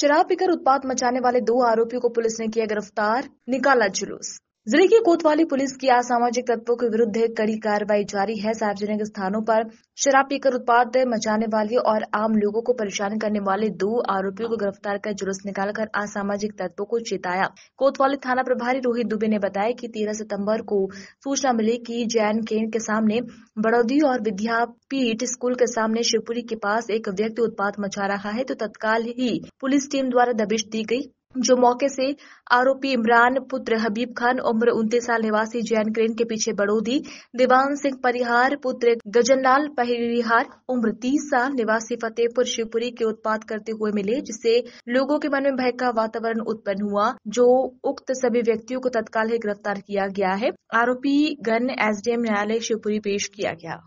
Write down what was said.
शराब पीकर उत्पात मचाने वाले दो आरोपियों को पुलिस ने किया गिरफ्तार निकाला जुलूस जिले की कोतवाली पुलिस की असामाजिक तत्वों के विरुद्ध कड़ी कार्रवाई जारी है सार्वजनिक स्थानों पर शराब पीकर उत्पाद मचाने वाले और आम लोगों को परेशान करने वाले दो आरोपियों को गिरफ्तार कर जुलूस निकालकर असामाजिक तत्वों को चेताया कोतवाली थाना प्रभारी रोहित दुबे ने बताया कि 13 सितंबर को सूचना मिली की जैन केन के सामने बड़ौदी और विद्यापीठ स्कूल के सामने शिवपुरी के पास एक व्यक्ति उत्पाद मचा रहा है तो तत्काल ही पुलिस टीम द्वारा दबिश दी गयी जो मौके से आरोपी इमरान पुत्र हबीब खान उम्र उनतीस साल निवासी जैन क्रेन के पीछे बड़ोदी दीवान सिंह परिहार पुत्र गजनलाल परिहार उम्र तीस साल निवासी फतेहपुर शिवपुरी के उत्पाद करते हुए मिले जिससे लोगों के मन में भय का वातावरण उत्पन्न हुआ जो उक्त सभी व्यक्तियों को तत्काल ही गिरफ्तार किया गया है आरोपी गन एसडीएम न्यायालय शिवपुरी पेश किया गया